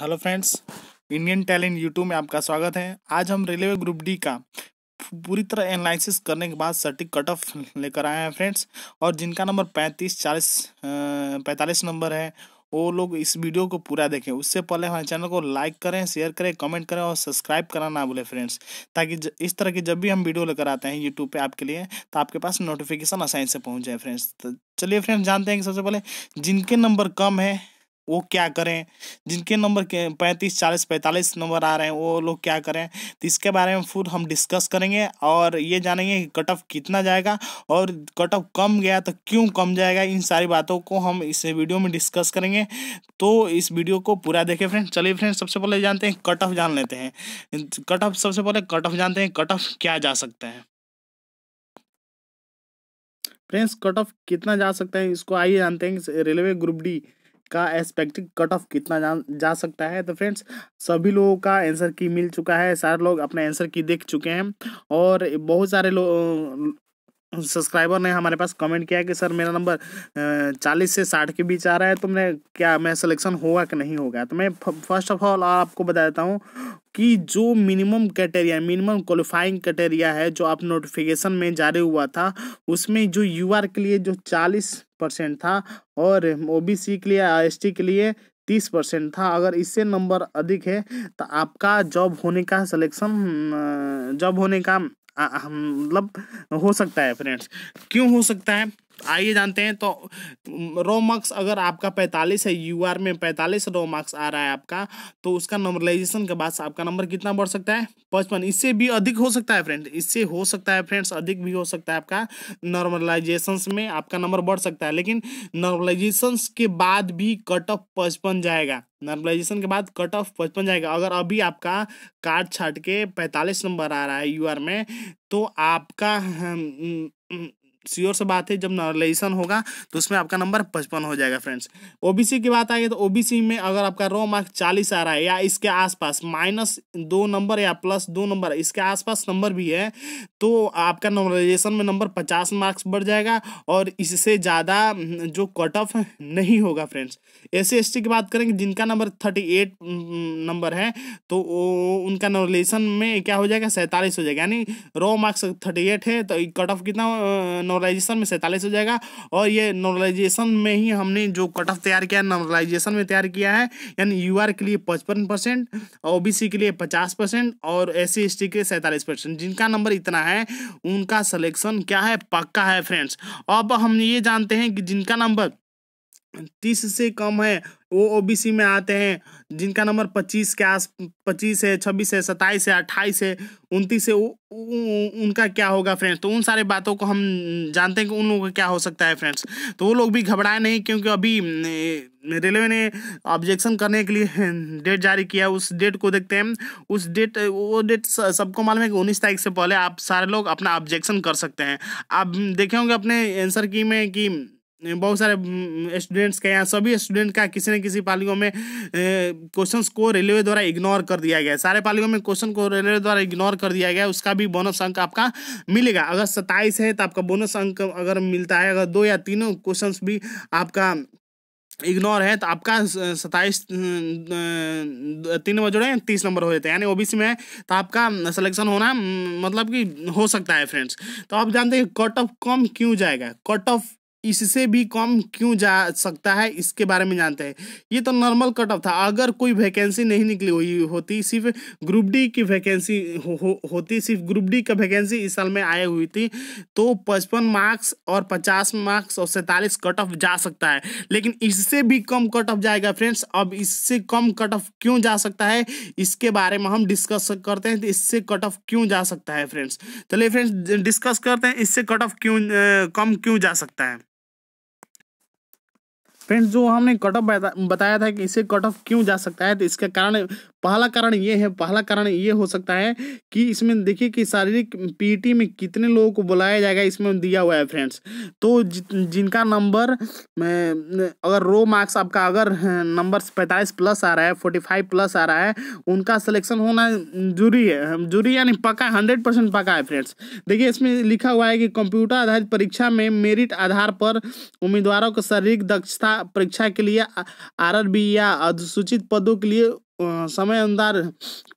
hello friends Indian talent YouTube में आपका स्वागत है आज हम रेलवे ग्रुप डी का पूरी तरह एनालिसिस करने के बाद सटीक कट ऑफ लेकर आए हैं फ्रेंड्स और जिनका नंबर पैंतीस चालीस पैंतालीस नंबर है वो लोग इस वीडियो को पूरा देखें उससे पहले हमारे चैनल को लाइक करें शेयर करें कमेंट करें और सब्सक्राइब करना ना भूलें फ्रेंड्स ताकि ज, इस तरह की जब भी हम वीडियो लेकर आते हैं यूट्यूब पे आपके लिए तो आपके पास नोटिफिकेशन आसानी से पहुंच जाए फ्रेंड्स तो चलिए फ्रेंड्स जानते हैं कि सबसे पहले जिनके नंबर कम है वो क्या करें जिनके नंबर पैंतीस चालीस पैंतालीस नंबर आ रहे हैं वो लोग क्या करें तो इसके बारे में फुल हम डिस्कस करेंगे और ये जानेंगे कि कट ऑफ कितना जाएगा और कट ऑफ कम गया तो क्यों कम जाएगा इन सारी बातों को हम इस वीडियो में डिस्कस करेंगे तो इस वीडियो को पूरा देखें फ्रेंड चलिए फ्रेंड सबसे पहले जानते हैं कट ऑफ जान लेते हैं कट ऑफ सबसे पहले कट ऑफ जानते हैं कट ऑफ क्या जा सकता है फ्रेंड्स कट ऑफ कितना जा सकता है इसको आइए जानते हैं रेलवे ग्रुप डी का एक्सपेक्टेड कट ऑफ कितना जा, जा सकता है तो फ्रेंड्स सभी लोगों का आंसर की मिल चुका है सारे लोग अपने आंसर की देख चुके हैं और बहुत सारे लोग सब्सक्राइबर ने हमारे पास कमेंट किया कि सर मेरा नंबर चालीस से साठ के बीच आ रहा है तुमने क्या मैं सिलेक्शन होगा कि नहीं होगा तो मैं फर्स्ट ऑफ ऑल आपको बता देता हूँ कि जो minimum criteria minimum qualifying criteria है जो आप नोटिफिकेशन में जारी हुआ था उसमें जो यू के लिए जो चालीस परसेंट था और ओ के लिए आईएसटी के लिए तीस परसेंट था अगर इससे नंबर अधिक है तो आपका जॉब होने का सिलेक्शन जॉब होने का हम मतलब हो सकता है फ्रेंड्स क्यों हो सकता है आइए जानते हैं तो रो मार्क्स अगर आपका 45 है यू आर में 45 रो मार्क्स आ रहा है आपका तो उसका नंबरलाइजेशन के बाद आपका नंबर कितना बढ़ सकता है पचपन इससे भी अधिक हो सकता है फ्रेंड्स इससे हो सकता है फ्रेंड्स अधिक भी हो सकता है आपका नॉर्मलाइजेशन में आपका नंबर बढ़ सकता है लेकिन नॉर्मलाइजेशन के बाद भी कट ऑफ पचपन जाएगा नॉर्मलाइजेशन के बाद कट ऑफ पचपन जाएगा अगर अभी आपका काट छाट के पैंतालीस नंबर आ रहा है यू आर में तो आपका श्योर से बात है जब नॉर्मलाइजेशन होगा तो उसमें आपका नंबर पचपन हो जाएगा फ्रेंड्स ओबीसी की बात आएगी तो ओबीसी में अगर आपका रो मार्क्स चालीस आ रहा है या इसके आसपास माइनस दो नंबर या प्लस दो नंबर इसके आसपास नंबर भी है तो आपका नॉर्मलाइजेशन में नंबर पचास मार्क्स बढ़ जाएगा और इससे ज़्यादा हम्म, जो कट ऑफ नहीं होगा फ्रेंड्स एस सी की बात करेंगे जिनका नंबर थर्टी एट नंबर है तो उनका नॉर्मलाइजेशन में क्या हो जाएगा सैंतालीस हो जाएगा यानी रो मार्क्स थर्टी एट है तो कट ऑफ कितना नॉर्मलाइजेशन में सैंतालीस हो जाएगा और ये नॉर्मलाइजेशन में ही हमने जो कट ऑफ तैयार किया है नॉर्मलाइजेशन में तैयार किया है यानी यू के लिए पचपन परसेंट ओ के लिए पचास परसेंट और एस सी के लिए सैंतालीस परसेंट जिनका नंबर इतना है उनका सलेक्शन क्या है पक्का है फ्रेंड्स अब हम ये जानते हैं कि जिनका नंबर तीस से कम है वो ओबीसी में आते हैं जिनका नंबर पच्चीस के आस पच्चीस है छब्बीस है सत्ताईस है अट्ठाईस है उनतीस है उनका क्या होगा फ्रेंड्स तो उन सारे बातों को हम जानते हैं कि उन लोगों का क्या हो सकता है फ्रेंड्स तो वो लोग भी घबराए नहीं क्योंकि अभी रेलवे ने ऑब्जेक्शन करने के लिए डेट जारी किया उस डेट को देखते हैं उस डेट वो डेट सबको मालूम है कि उन्नीस तारीख से पहले आप सारे लोग अपना ऑब्जेक्शन कर सकते हैं आप देखे होंगे अपने आंसर की में कि बहुत सारे स्टूडेंट्स हम्म, हम्म, के यहाँ सभी स्टूडेंट का किसी न किसी पालियों में क्वेश्चंस को रेलवे द्वारा इग्नोर कर दिया गया सारे पालियों में क्वेश्चन को रेलवे द्वारा इग्नोर कर दिया गया उसका भी बोनस अंक आपका मिलेगा अगर सत्ताईस है तो आपका बोनस अंक अगर मिलता है अगर दो या तीनों क्वेश्चन भी आपका इग्नोर है तो आपका सताइस हम्म, तीन नंबर जुड़े तीस नंबर हो जाते हैं यानी ओबीसी में तो आपका सिलेक्शन होना मतलब कि हो सकता है फ्रेंड्स तो आप जानते हैं कट ऑफ कम क्यों जाएगा कट ऑफ इससे भी कम क्यों जा सकता है इसके बारे में जानते हैं ये तो नॉर्मल कट ऑफ था अगर कोई वैकेंसी नहीं निकली हुई होती सिर्फ ग्रुप डी की वैकेंसी हो, हो, होती सिर्फ ग्रुप डी का वैकेंसी इस साल में आई हुई थी तो पचपन मार्क्स और पचास मार्क्स और सैंतालीस कट ऑफ जा सकता है लेकिन इससे भी कम कट ऑफ जाएगा फ्रेंड्स अब इससे कम कट ऑफ क्यों जा सकता है इसके बारे में हम डिस्कस करते हैं तो इससे कट ऑफ क्यों जा सकता है फ्रेंड्स चलिए फ्रेंड्स डिस्कस करते हैं इससे कट ऑफ क्यों कम क्यों जा सकता है फ्रेंड्स जो हमने कट ऑफ बताया था कि इसे कट ऑफ क्यों जा सकता है तो इसका कारण पहला कारण ये है पहला कारण ये हो सकता है कि इसमें देखिए कि शारीरिक पीटी में कितने लोगों को बुलाया जाएगा इसमें दिया हुआ है फ्रेंड्स तो जि, जिनका नंबर अगर रो मार्क्स आपका अगर नंबर पैंतालीस प्लस आ रहा है फोर्टी फाइव प्लस आ रहा है उनका सिलेक्शन होना जरूरी है जरूरी यानी पका हंड्रेड परसेंट पका है फ्रेंड्स देखिए इसमें लिखा हुआ है कि कंप्यूटर आधारित परीक्षा में मेरिट आधार पर उम्मीदवारों को शारीरिक दक्षता परीक्षा के लिए आरआरबी या अधिसूचित पदों के लिए समय अनुसार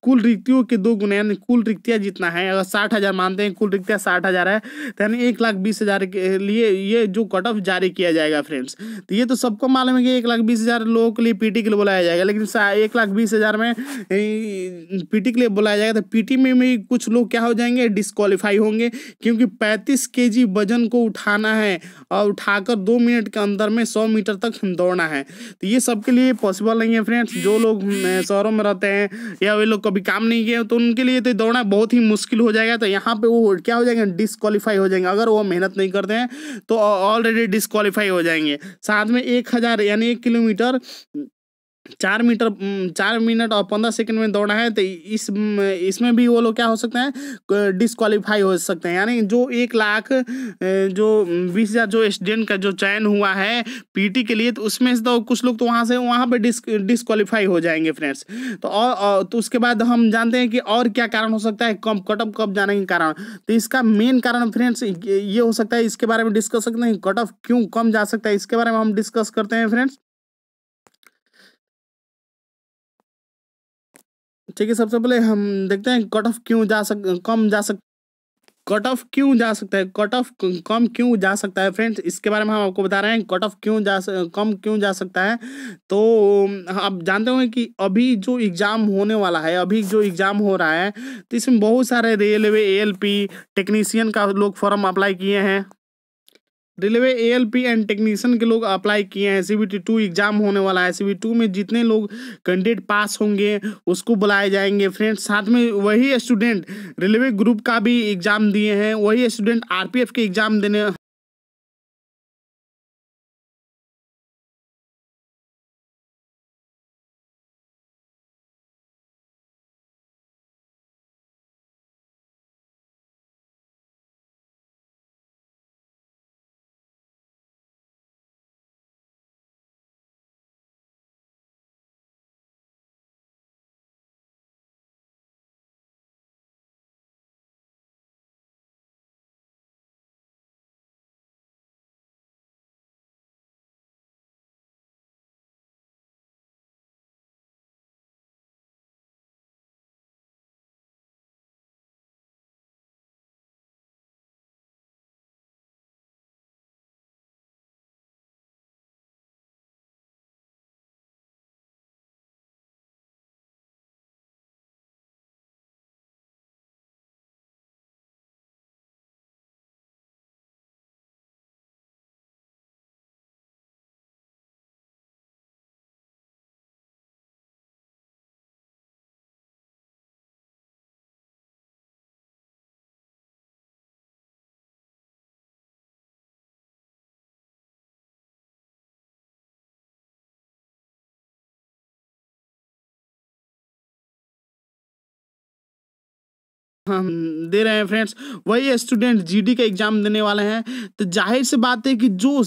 कुल रिक्तियों के दो गुना यानी कुल रिक्तियाँ जितना है अगर साठ हज़ार मानते हैं कुल रिक्तियाँ साठ हज़ार है तो यानी एक लाख बीस हज़ार के लिए ये जो कट ऑफ जारी किया जाएगा फ्रेंड्स तो ये तो सबको मालूम है कि एक लाख बीस हज़ार लोगों के लिए पीटी के लिए बुलाया जाएगा लेकिन एक लाख बीस हज़ार में पी के लिए बुलाया जाएगा तो पी में भी कुछ लोग क्या हो जाएंगे डिसक्वालीफाई होंगे क्योंकि पैंतीस के वजन को उठाना है और उठाकर दो मिनट के अंदर में सौ मीटर तक दौड़ना है तो ये सबके लिए पॉसिबल नहीं है फ्रेंड्स जो लोग शहरों में रहते हैं या वे लोग कभी काम नहीं किए तो उनके लिए तो दौड़ना बहुत ही मुश्किल हो जाएगा तो यहाँ पे वो क्या हो जाएंगे डिसक्वालीफाई हो जाएंगे अगर वो मेहनत नहीं करते हैं तो ऑलरेडी डिसक्वालीफाई हो जाएंगे साथ में एक हज़ार यानी एक किलोमीटर चार मीटर चार मिनट और पंद्रह सेकंड में दौड़ा है तो इस इसमें भी वो लोग क्या हो सकते हैं डिसक्वालीफाई हो सकते हैं यानी जो एक लाख जो बीस हज़ार जो स्टूडेंट का जो चयन हुआ है पीटी के लिए तो उसमें से तो कुछ लोग तो वहाँ से वहाँ पे डिस डिसक्वालीफाई हो जाएंगे फ्रेंड्स तो और तो उसके बाद हम जानते हैं कि और क्या कारण हो सकता है कम कट ऑफ कब जाने के कारण तो इसका मेन कारण फ्रेंड्स ये हो सकता है इसके बारे में डिस्कस सकते हैं कट ऑफ क्यों कम जा सकता है इसके बारे में हम डिस्कस करते हैं फ्रेंड्स ठीक है सबसे पहले हम देखते हैं कट ऑफ क्यों जा सक कम जा सक कट ऑफ क्यों जा सकता है कट ऑफ कम क्यों जा सकता है फ्रेंड्स इसके बारे में हम आपको बता रहे हैं कट ऑफ क्यों जा कम क्यों जा सकता है तो आप जानते होंगे कि अभी जो एग्ज़ाम होने वाला है अभी जो एग्ज़ाम हो रहा है तो इसमें बहुत सारे रेलवे एलपी टेक्नीशियन का लोग फॉर्म अप्लाई किए हैं रेलवे एएलपी एंड टेक्नीशियन के लोग अप्लाई किए हैं सी टू एग्जाम होने वाला है सी टू e में जितने लोग कैंडिडेट पास होंगे उसको बुलाए जाएंगे फ्रेंड्स साथ में वही स्टूडेंट रेलवे ग्रुप का भी एग्जाम दिए हैं वही स्टूडेंट आरपीएफ के एग्जाम देने दे रहे हैं फ्रेंड्स वही स्टूडेंट जीडी का एग्जाम देने वाले हैं तो जाहिर सी बात है कि जो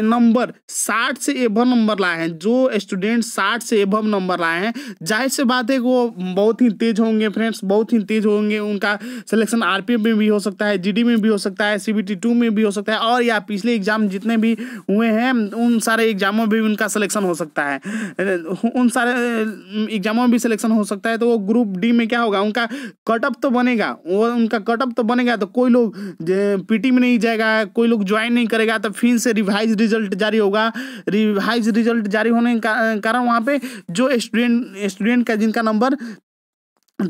नंबर साठ से एभव नंबर लाए हैं जो स्टूडेंट साठ से एभव नंबर लाए हैं जाहिर सी बात है कि वो बहुत ही तेज होंगे फ्रेंड्स बहुत ही तेज होंगे उनका सिलेक्शन आरपीएफ में भी हो सकता है जी में भी हो सकता है सी टू में भी हो सकता है और या पिछले एग्जाम जितने भी हुए हैं उन सारे एग्जामों में भी उनका सिलेक्शन हो सकता है उन सारे एग्जामों में भी सिलेक्शन हो सकता है तो वो ग्रुप डी में क्या होगा उनका कट तो बने बनेगा वो उनका कटअप तो बनेगा तो कोई लोग पीटी में नहीं जाएगा कोई लोग ज्वाइन नहीं करेगा तो फिर से रिवाइज रिजल्ट जारी होगा रिवाइज रिजल्ट जारी होने के कारण वहाँ पे जो स्टूडेंट स्टूडेंट का जिनका नंबर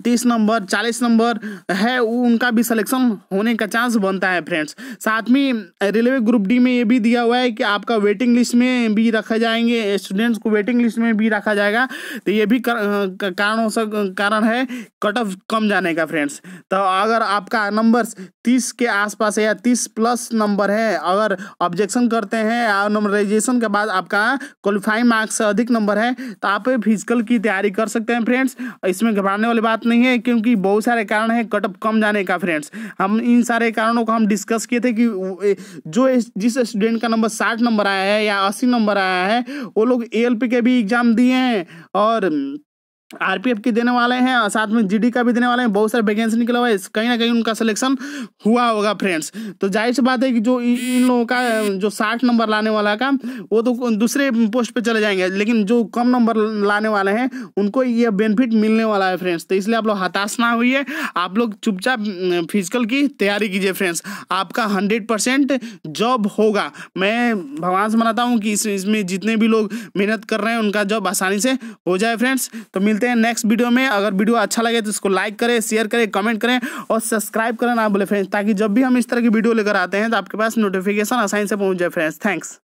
तीस नंबर चालीस नंबर है उनका भी सिलेक्शन होने का चांस बनता है फ्रेंड्स साथ में रेलवे ग्रुप डी में ये भी दिया हुआ है कि आपका वेटिंग लिस्ट में भी रखा जाएंगे स्टूडेंट्स को वेटिंग लिस्ट में भी रखा जाएगा तो ये भी कारण हो सक कारण है कट ऑफ कम जाने का फ्रेंड्स तो अगर आपका नंबर तीस के आसपास है या तीस प्लस नंबर है अगर ऑब्जेक्शन करते हैं और के बाद आपका क्वालिफाइंग मार्क्स से अधिक नंबर है तो आप फिजिकल की तैयारी कर सकते हैं फ्रेंड्स इसमें घबराने वाली बात बात नहीं है क्योंकि बहुत सारे कारण हैं कटअप कम जाने का फ्रेंड्स हम इन सारे कारणों को हम डिस्कस किए थे कि जो जिस स्टूडेंट का नंबर साठ नंबर आया है या अस्सी नंबर आया है वो लोग ए के भी एग्ज़ाम दिए हैं और आरपीएफ की देने वाले हैं और साथ में जीडी का भी देने वाले हैं बहुत सारे वैकेंसी निकले हुआ है कहीं ना कहीं उनका सिलेक्शन हुआ होगा फ्रेंड्स तो जाहिर सी बात है कि जो इन लोगों का जो साठ नंबर लाने वाला का वो तो दूसरे पोस्ट पे चले जाएंगे लेकिन जो कम नंबर लाने वाले हैं उनको ये बेनिफिट मिलने वाला है फ्रेंड्स तो इसलिए आप लोग हताश ना हुई आप लोग चुपचाप फिजिकल की तैयारी कीजिए फ्रेंड्स आपका हंड्रेड जॉब होगा मैं भगवान से मनाता हूँ कि इसमें जितने भी लोग मेहनत कर रहे हैं उनका जॉब आसानी से हो जाए फ्रेंड्स तो मिल मिलते हैं नेक्स्ट वीडियो में अगर वीडियो अच्छा लगे तो इसको लाइक करें शेयर करें कमेंट करें और सब्सक्राइब करें ना बोले फ्रेंड्स ताकि जब भी हम इस तरह की वीडियो लेकर आते हैं तो आपके पास नोटिफिकेशन आसानी से पहुँच जाए फ्रेंड्स थैंक्स